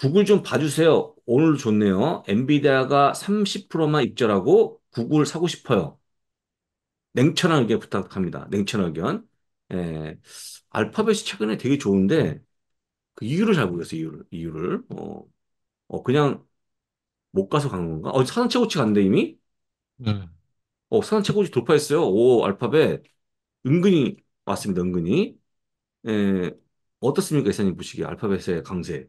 구글 좀 봐주세요. 오늘 좋네요. 엔비디아가 30%만 입절하고 구글 사고 싶어요. 냉철한 의견 부탁합니다. 냉철한 의견. 예, 알파벳이 최근에 되게 좋은데 그 이유를 잘 모르겠어요. 이유를. 이유를. 어, 어 그냥 못 가서 간 건가? 어, 사상 최고치 간대 이미? 네. 어, 사상 최고치 돌파했어요. 오, 알파벳. 은근히 왔습니다. 은근히. 예, 어떻습니까? 이사님 보시기에 알파벳의 강세.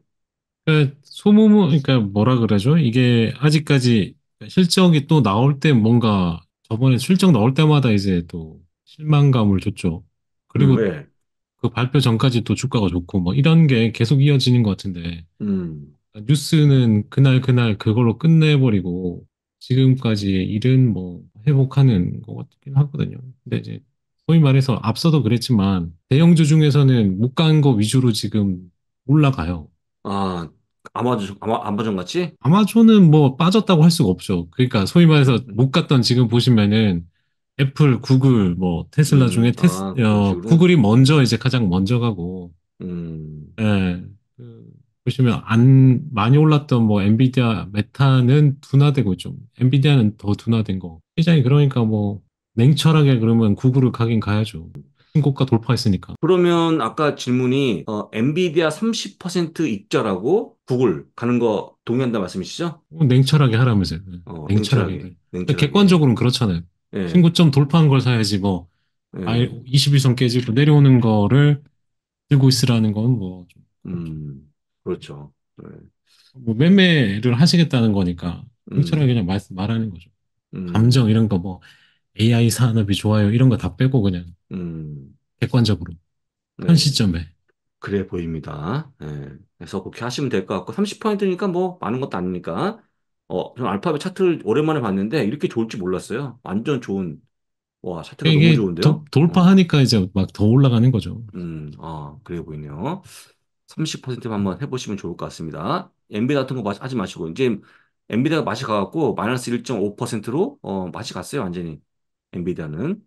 그소모모 그러니까 뭐라 그러죠? 이게 아직까지 실적이 또 나올 때 뭔가 저번에 실적 나올 때마다 이제 또 실망감을 줬죠. 그리고 음, 네. 그 발표 전까지 또 주가가 좋고 뭐 이런 게 계속 이어지는 것 같은데 음. 뉴스는 그날 그날 그걸로 끝내버리고 지금까지의 일은 뭐 회복하는 것 같긴 하거든요. 근데 이제 소위 말해서 앞서도 그랬지만 대형주 중에서는 못 간 거 위주로 지금 올라가요. 아, 아마존, 아마, 아마존 같이? 아마존은 뭐 빠졌다고 할 수가 없죠. 그러니까 소위 말해서 음. 못 갔던 지금 보시면은 애플, 구글, 뭐 테슬라 음, 중에 아, 테스, 아, 어, 구글이 먼저 이제 가장 먼저 가고, 음, 예. 그, 보시면 안 많이 올랐던 뭐 엔비디아, 메타는 둔화되고 좀 엔비디아는 더 둔화된 거. 시장이 그러니까 뭐 냉철하게 그러면 구글을 가긴 가야죠. 신고가 돌파했으니까. 그러면 아까 질문이 어, 엔비디아 30% 입자라고 북을 가는 거 동의한다 말씀이시죠? 어, 냉철하게 하라면서요. 네. 어, 냉철하게. 냉철하게. 냉철하게. 객관적으로는 그렇잖아요. 예. 신고점 돌파한 걸 사야지 뭐 예. 21선 깨질고 내려오는 거를 들고 있으라는 건 뭐 좀. 그렇죠. 음, 그렇죠. 네. 뭐 매매를 하시겠다는 거니까 음. 냉철하게 음. 그냥 말, 말하는 거죠. 음. 감정 이런 거 뭐 AI 산업이 좋아요 이런 거 다 빼고 그냥 음. 객관적으로 네. 현 시점에 그래 보입니다. 예. 그래서 그렇게 하시면 될 것 같고 30%니까 뭐 많은 것도 아니니까 어, 전 알파벳 차트를 오랜만에 봤는데 이렇게 좋을 지 몰랐어요. 완전 좋은 와 차트가 너무 이게 좋은데요. 도- 돌파하니까 이제 막 더 올라가는 거죠. 음, 아 그래 보이네요. 30%만 한번 해보시면 좋을 것 같습니다. 엔비디 같은 거 마- 하지 마시고 이제 엔비디가 맛이 가갖고 마이너스 1.5%로 어, 맛이 갔어요 완전히 엔비디는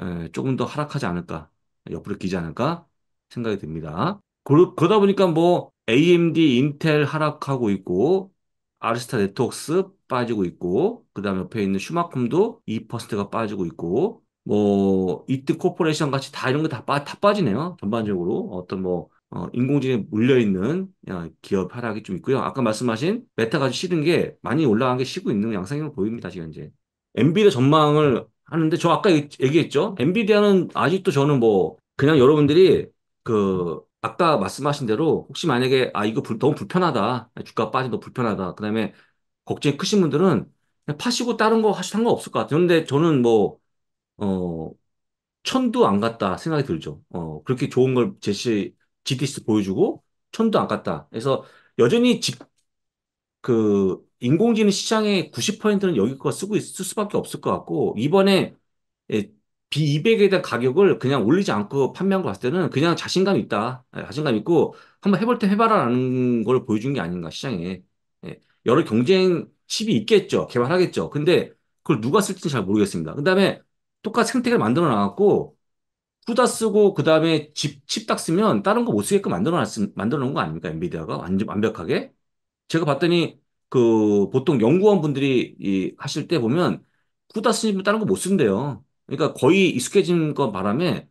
에, 예, 조금 더 하락하지 않을까 옆으로 기지 않을까 생각이 듭니다. 그러, 다 보니까 뭐 AMD, 인텔 하락하고 있고 아르스타 네트웍스 빠지고 있고 그다음 옆에 있는 슈마콤도 2%가 빠지고 있고 뭐 이트 코퍼레이션 같이 다 이런 거다 다 빠지네요. 전반적으로 어떤 뭐 어, 인공지능에 물려있는 기업 하락이 좀 있고요. 아까 말씀하신 메타가 쉬는 게 많이 올라간 게 쉬고 있는 양상으로 보입니다. 지금 이제 엔비디아 전망을 하는데 저 아까 얘기했죠. 엔비디아는 아직도 저는 뭐 그냥 여러분들이 그 아까 말씀하신 대로 혹시 만약에 아 이거 불, 너무 불편하다 아, 주가 빠진 거 불편하다 그다음에 걱정이 크신 분들은 그냥 파시고 다른 거 하실 상관없을 것 같아요. 근데 저는 뭐 어 천도 안 갔다 생각이 들죠. 어 그렇게 좋은 걸 제시 GTS 보여주고 천도 안 갔다. 그래서 여전히 직, 그 인공지능 시장의 90%는 여기 거 쓰고 있을 수밖에 없을 것 같고 이번에 예, B200에 대한 가격을 그냥 올리지 않고 판매한 거 봤을 때는 그냥 자신감 이 있다. 예, 자신감 있고 한번 해볼 때 해봐라라는 걸 보여준 게 아닌가, 시장에. 예. 여러 경쟁 칩이 있겠죠. 개발하겠죠. 근데 그걸 누가 쓸지는 잘 모르겠습니다. 그 다음에 똑같이 생태계를 만들어 놔갖고 후다 쓰고 그 다음에 칩딱 쓰면 다른 거 못 쓰게끔 만들어 놨, 만들어 놓은 거 아닙니까? 엔비디아가 완전 완벽하게. 제가 봤더니 그 보통 연구원 분들이 이 하실 때 보면 후다 쓰면 다른 거 못 쓴대요. 그러니까 거의 익숙해진 것 바람에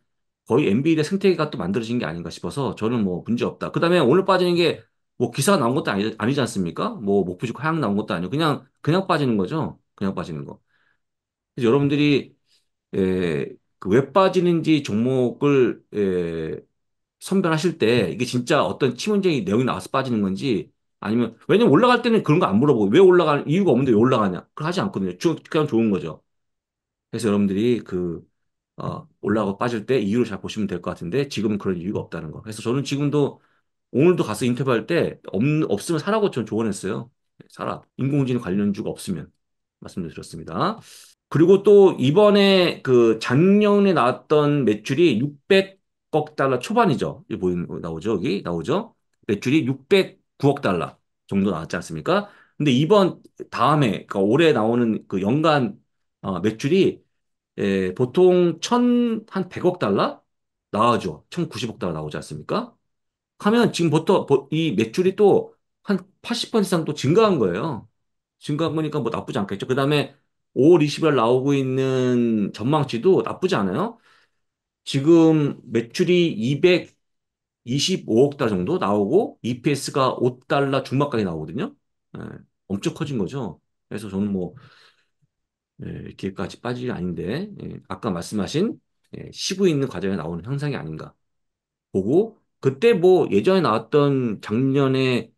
거의 NBA의 생태계가 또 만들어진 게 아닌가 싶어서 저는 뭐 문제 없다. 그 다음에 오늘 빠지는 게 뭐 기사가 나온 것도 아니, 아니지 않습니까? 뭐 목표직 하향 나온 것도 아니고 그냥, 그냥 빠지는 거죠. 그냥 빠지는 거. 그래서 여러분들이, 에, 예, 그왜 빠지는지 종목을, 에, 예, 선별하실 때 이게 진짜 어떤 치문적인 내용이 나와서 빠지는 건지 아니면, 왜냐면 올라갈 때는 그런 거 안 물어보고 왜 올라가는 이유가 없는데 왜 올라가냐. 그걸 하지 않거든요. 그냥 좋은 거죠. 그래서 여러분들이 그, 어, 올라가고 빠질 때 이유를 잘 보시면 될 것 같은데 지금은 그런 이유가 없다는 거. 그래서 저는 지금도 오늘도 가서 인터뷰할 때 없, 없으면 사라고 전 조언했어요. 사라. 인공지능 관련주가 없으면. 말씀드렸습니다. 그리고 또 이번에 그 작년에 나왔던 매출이 600억 달러 초반이죠. 이 보인 뭐 나오죠. 여기 나오죠. 매출이 609억 달러 정도 나왔지 않습니까? 근데 이번 다음에 그러니까 올해 나오는 그 연간 어, 매출이 예, 보통 천, 한 100억 달러? 나와줘 1090억 달러 나오지 않습니까? 하면 지금 보통 이 매출이 또 한 80% 이상 또 증가한 거예요. 증가한 거니까 뭐 나쁘지 않겠죠. 그 다음에 5월 20일 나오고 있는 전망치도 나쁘지 않아요. 지금 매출이 225억 달러 정도 나오고 EPS가 5달러 중반까지 나오거든요. 예, 엄청 커진 거죠. 그래서 저는 뭐 예, 이렇까지 빠지기 아닌데 예, 아까 말씀하신 예, 시부 있는 과정에 나오는 현상이 아닌가 보고 그때 뭐 예전에 나왔던 작년에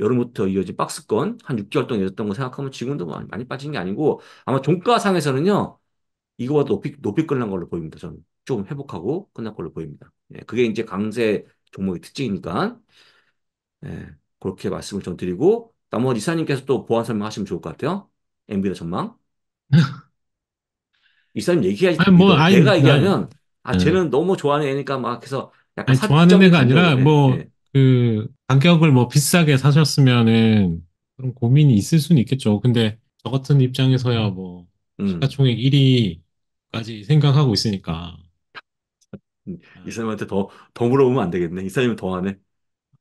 여름부터 이어진 박스권 한 6개월 동안 있었던거 생각하면 지금도 많이, 빠진 게 아니고 아마 종가상에서는요 이거보다 높이 높이 끝난 걸로 보입니다. 저는 좀 회복하고 끝날 걸로 보입니다. 그게 이제 강세 종목의 특징이니까 그렇게 말씀을 좀 드리고 나머지 이사님께서 또 보완 설명하시면 좋을 것 같아요. 엔비디아 전망. 이 사람 얘기하지. 아니, 뭐, 아니, 내가 아, 얘기하면, 아, 네. 쟤는 너무 좋아하는 애니까 막 해서 약간 아니, 좋아하는 애가 아니라 감정네 가격을 뭐, 예. 그 뭐 비싸게 사셨으면은 그런 고민이 있을 수는 있겠죠. 근데 저 같은 입장에서야 음. 뭐 음. 시가총액 1위까지 생각하고 있으니까. 이 사람한테 더, 더 물어보면 안 되겠네. 이 사람이 더 하네.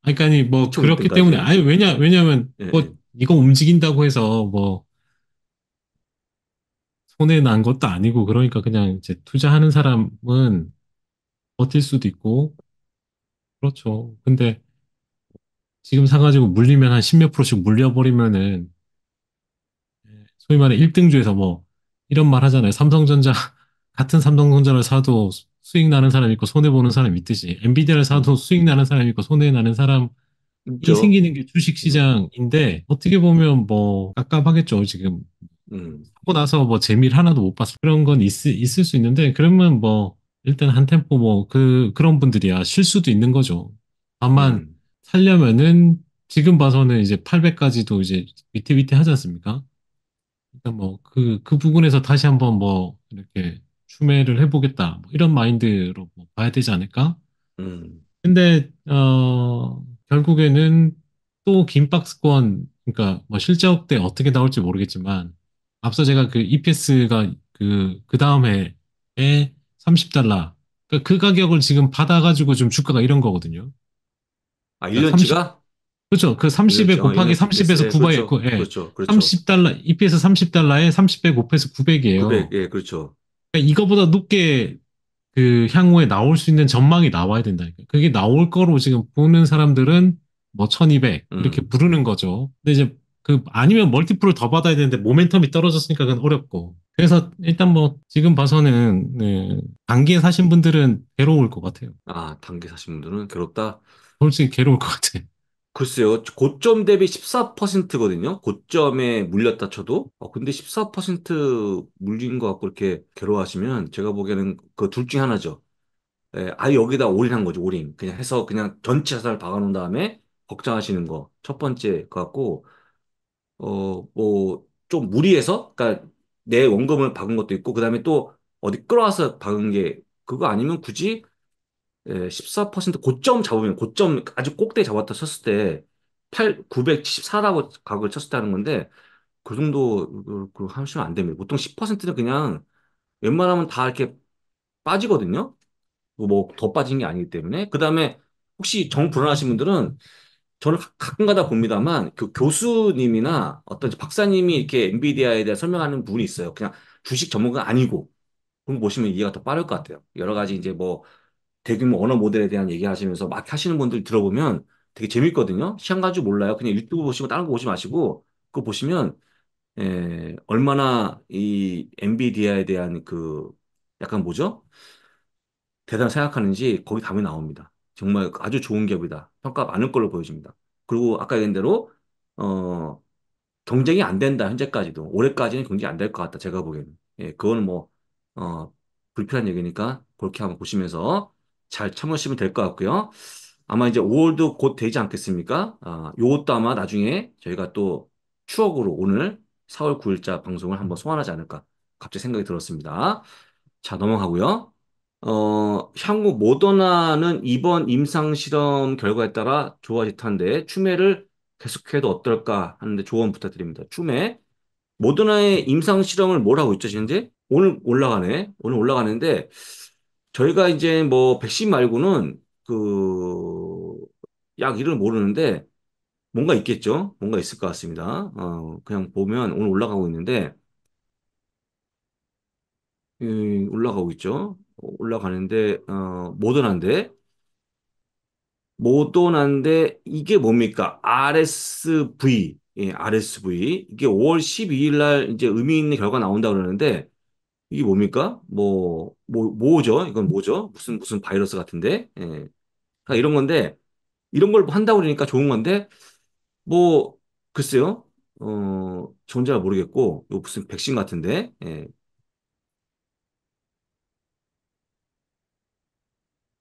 그러니까 뭐 그렇기 때문에 아니 왜냐 왜냐면 예, 뭐 예. 이거 움직인다고 해서 뭐 손해 난 것도 아니고 그러니까 그냥 이제 투자하는 사람은 버틸 수도 있고 그렇죠. 근데 지금 사가지고 물리면 한 십몇 프로씩 물려버리면은 소위 말해 1등주에서 뭐 이런 말 하잖아요. 삼성전자 같은 삼성전자를 사도 수익 나는 사람 있고 손해 보는 사람 있듯이 엔비디아를 사도 수익 나는 사람 있고 손해 나는 사람 이그죠 생기는 게 주식 네. 시장인데 어떻게 보면 뭐 깝깝하겠죠 지금 음. 하고 나서 뭐 재미를 하나도 못 봤어. 그런 건 있, 있을 수 있는데, 그러면 뭐, 일단 한 템포 뭐, 그, 그런 분들이야. 쉴 수도 있는 거죠. 다만, 음. 살려면은, 지금 봐서는 이제 800까지도 이제 위태위태 하지 않습니까? 일단 뭐, 그, 그 부분에서 다시 한번 뭐, 이렇게 추매를 해보겠다. 뭐 이런 마인드로 뭐 봐야 되지 않을까? 음. 근데, 어, 결국에는 또 긴 박스권, 그러니까 뭐 실적 제업때 어떻게 나올지 모르겠지만, 앞서 제가 그 EPS가 그, 그 다음 해에 30달러. 그러니까 그 가격을 지금 받아가지고 지금 주가가 이런 거거든요. 아, 1년치가? 그러니까 그렇죠. 그 30에 e 그렇죠. 곱하기 30에서 9배, 그, 예. 그렇죠. 그렇죠. 30달러, EPS 30달러에 30배 곱해서 900이에요. 예, 그렇죠. 그러니까 이거보다 높게 그 향후에 나올 수 있는 전망이 나와야 된다니까. 그게 나올 거로 지금 보는 사람들은 뭐 1200 음. 이렇게 음. 부르는 거죠. 근데 이제 그 아니면 멀티플을 더 받아야 되는데 모멘텀이 떨어졌으니까 그건 어렵고 그래서 일단 뭐 지금 봐서는 네, 단기에 사신 분들은 괴로울 것 같아요. 아 단기 사신 분들은 괴롭다. 솔직히 괴로울 것 같아. 글쎄요, 고점 대비 14%거든요. 고점에 물렸다 쳐도. 어, 근데 14% 물린 것 같고 이렇게 괴로워하시면 제가 보기에는 그 둘중에 하나죠. 예, 아예 여기다 올인한 거죠, 올인. 그냥 해서 그냥 전체 자산을 박아놓은 다음에 걱정하시는 거. 첫 번째 것 같고, 어, 뭐, 좀 무리해서, 그니까내 원금을 박은 것도 있고, 그 다음에 또 어디 끌어와서 박은 게, 그거 아니면 굳이 예, 14% 고점 잡으면, 고점 아주 꼭대 잡았다 쳤을 때, 8, 974라고 가격을 쳤을때하는 건데, 그 정도, 그, 그, 하시면 안 됩니다. 보통 10%는 그냥 웬만하면 다 이렇게 빠지거든요. 뭐, 뭐 더 빠진 게 아니기 때문에. 그 다음에, 혹시 정 불안하신 분들은 저는 가- 끔가다 봅니다만 그 교수님이나 어떤 박사님이 이렇게 엔비디아에 대해 설명하는 부 분이 있어요. 그냥 주식 전문가 아니고 그럼 보시면 이해가 더 빠를 것 같아요. 여러 가지 이제 뭐 대규모 언어 모델에 대한 얘기하시면서 막 하시는 분들 들어보면 되게 재밌거든요. 시간 가지고 몰라요. 그냥 유튜브 보시고 다른 거 보지 마시고 그거 보시면 에, 예, 얼마나 이 엔비디아에 대한 그 약간 뭐죠? 대단 생각하는지 거기 답이 나옵니다. 정말 아주 좋은 기업이다. 평가 많을 걸로 보여집니다. 그리고 아까 얘기한 대로 어, 경쟁이 안 된다. 현재까지도 올해까지는 경쟁이 안 될 것 같다. 제가 보기에는. 예, 그건뭐 어, 불필요한 얘기니까 그렇게 한번 보시면서 잘 참으시면 될 것 같고요. 아마 이제 5월도 곧 되지 않겠습니까? 아, 요것도 아마 나중에 저희가 또 추억으로 오늘 4월 9일자 방송을 한번 소환하지 않을까 갑자기 생각이 들었습니다. 자, 넘어가고요. 어, 향후 모더나는 이번 임상 실험 결과에 따라 좋아질 텐데 추매를 계속해도 어떨까 하는데 조언 부탁드립니다. 추매 모더나의 임상 실험을 뭘 하고 있죠, 현재? 오늘 올라가네. 오늘 올라가는데 저희가 이제 뭐 백신 말고는 그 약 이름을 모르는데 뭔가 있겠죠? 뭔가 있을 것 같습니다. 어, 그냥 보면 오늘 올라가고 있는데 음, 올라가고 있죠. 올라가는데 어, 모던한데 모던난데 이게 뭡니까? RSV 예, RSV 이게 5월 12일 날 이제 의미 있는 결과 나온다 그러는데 이게 뭡니까? 뭐, 뭐, 뭐죠? 이건 뭐죠? 무슨, 무슨 바이러스 같은데? 예. 이런 건데, 이런 걸 한다고 그러니까 좋은 건데, 뭐, 글쎄요. 어, 전잘 모르겠고, 이거 무슨 백신 같은데, 예.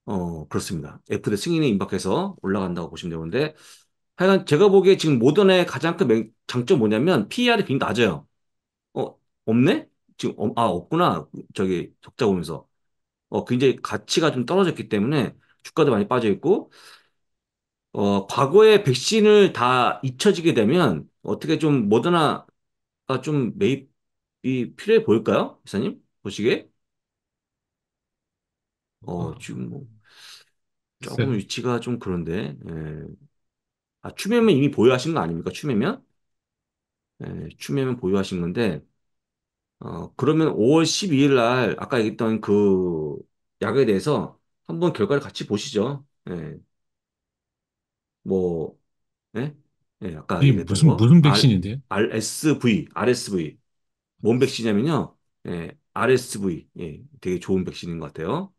어, 그렇습니다. 애플의 승인에 임박해서 올라간다고 보시면 되는데, 하여간 제가 보기에 지금 모던의 가장 큰 장점 뭐냐면 PER이 굉장히 낮아요. 어, 없네? 지금, 어, 아, 없구나. 저기, 적자 보면서. 어, 굉장히 가치가 좀 떨어졌기 때문에 주가도 많이 빠져 있고, 어, 과거에 백신을 다 잊혀지게 되면 어떻게 좀 모더나가 좀 매입이 필요해 보일까요? 이사님? 보시게 어, 어, 지금 뭐 조금 위치가 좀 그런데. 예. 아, 추매면 이미 보유하신 거 아닙니까? 추매면? 예, 추매면 보유하신 건데. 어, 그러면 5월 12일 날 아까 얘기했던 그 약에 대해서 한번 결과를 같이 보시죠. 예. 뭐 예? 예, 아까 이게 얘기했던 무슨, 거. 무슨 R, 백신인데요? RSV, RSV. 뭔 백신이냐면요. 예, RSV. 예, 되게 좋은 백신인 것 같아요.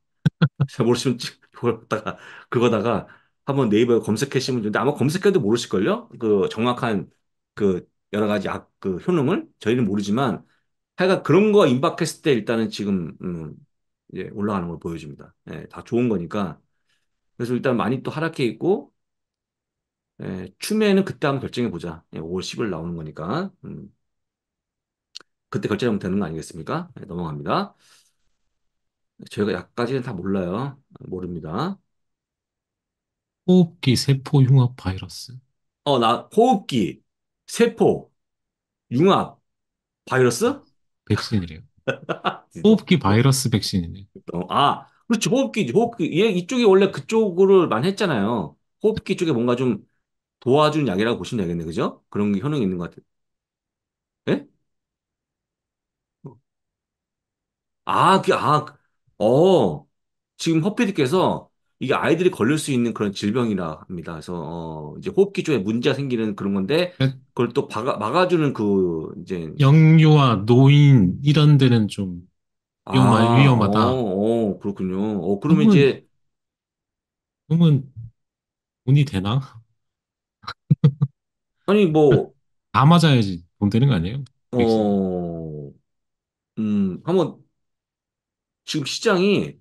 잘 모르시면 그거다가 그거다가 한번 네이버에 검색하시면 되는데 아마 검색해도 모르실걸요? 그 정확한 그 여러 가지 약그 효능을 저희는 모르지만 하여간 그런 거 임박했을 때 일단은 지금 음, 이 올라가는 걸 보여줍니다. 예, 다 좋은 거니까 그래서 일단 많이 또 하락해 있고 예, 추매는 그때 한번 결정해 보자. 예, 5월 10일 나오는 거니까 음, 그때 결제하면 되는 거 아니겠습니까? 예, 넘어갑니다. 저희가 약까지는 다 몰라요. 모릅니다. 호흡기 세포 흉합 바이러스. 어, 나 호흡기, 세포, 융합, 바이러스? 아, 백신이래요. 호흡기 바이러스 백신이네. 어, 아, 그렇지. 호흡기 호흡기. 얘 이쪽이 원래 그쪽으로 많 했잖아요. 호흡기 쪽에 뭔가 좀 도와준 약이라고 보시면 되겠네. 그죠? 그런 게 효능이 있는 것 같아요. 예? 아, 그, 아, 어, 지금 허피디께서 이게 아이들이 걸릴 수 있는 그런 질병이라 합니다. 그래서 어, 이제 호흡기 쪽에 문제가 생기는 그런 건데 네. 그걸또 막아, 막아주는 그 이제 영유아, 노인 이런 데는 좀 아, 위험하, 어, 위험하다. 어, 그렇군요. 어, 그러면 그러면 이제 그러면 돈이 되나? 아니 뭐 다 맞아야지 돈 되는 거 아니에요? 백신. 어, 음, 한번 지금 시장이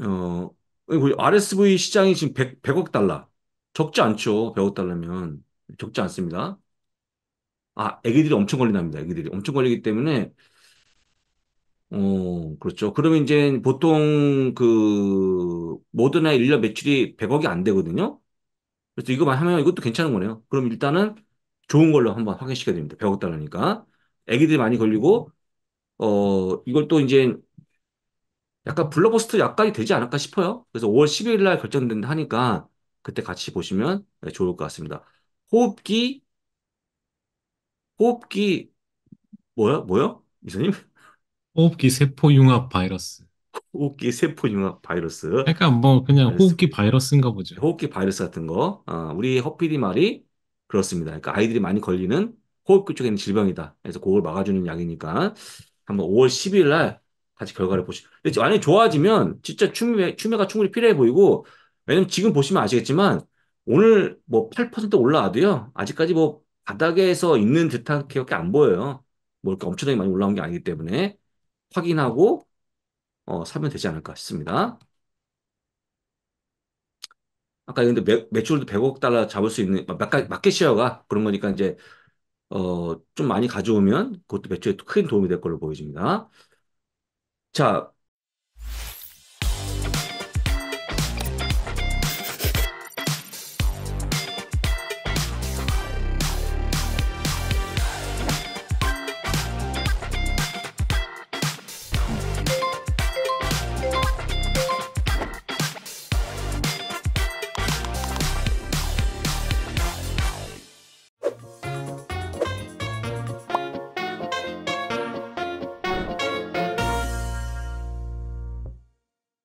어 뭐 RSV 시장이 지금 100, 100억 달러 적지 않죠. 100억 달러면 적지 않습니다. 아, 애기들이 엄청 걸린답니다. 애기들이 엄청 걸리기 때문에 어, 그렇죠. 그러면 이제 보통 그 모더나 1년 매출이 100억이 안 되거든요. 그래서 이거만 하면 이것도 괜찮은 거네요. 그럼 일단은 좋은 걸로 한번 확인시켜야 됩니다. 100억 달러니까. 애기들이 많이 걸리고 어, 이걸 또 이제 약간 블록버스터 약간이 되지 않을까 싶어요. 그래서 5월 12일 날 결정된다 하니까 그때 같이 보시면 네, 좋을 것 같습니다. 호흡기, 호흡기, 뭐야, 뭐야? 이사님? 호흡기 세포 융합 바이러스. 호흡기 세포 융합 바이러스. 약간 뭐 그냥 바이러스. 호흡기 바이러스인가 보죠. 호흡기 바이러스 같은 거. 어, 우리 허피디 말이 그렇습니다. 그러니까 아이들이 많이 걸리는 호흡기 쪽에 있는 질병이다. 그래서 그걸 막아주는 약이니까 한번 5월 10일 날 같이 결과를 음. 보시죠. 만약에 좋아지면 진짜 추매, 추매가 충분히 필요해 보이고, 왜냐면 지금 보시면 아시겠지만, 오늘 뭐 8% 올라와도요, 아직까지 뭐 바닥에서 있는 듯한 기억이 안 보여요. 뭐 이렇게 엄청나게 많이 올라온 게 아니기 때문에 확인하고, 어, 사면 되지 않을까 싶습니다. 아까 근데 매, 매출도 100억 달러 잡을 수 있는, 마켓, 마켓 시어가 그런 거니까 이제 어, 좀 많이 가져오면 그것도 매출에 큰 도움이 될 걸로 보여집니다. 자,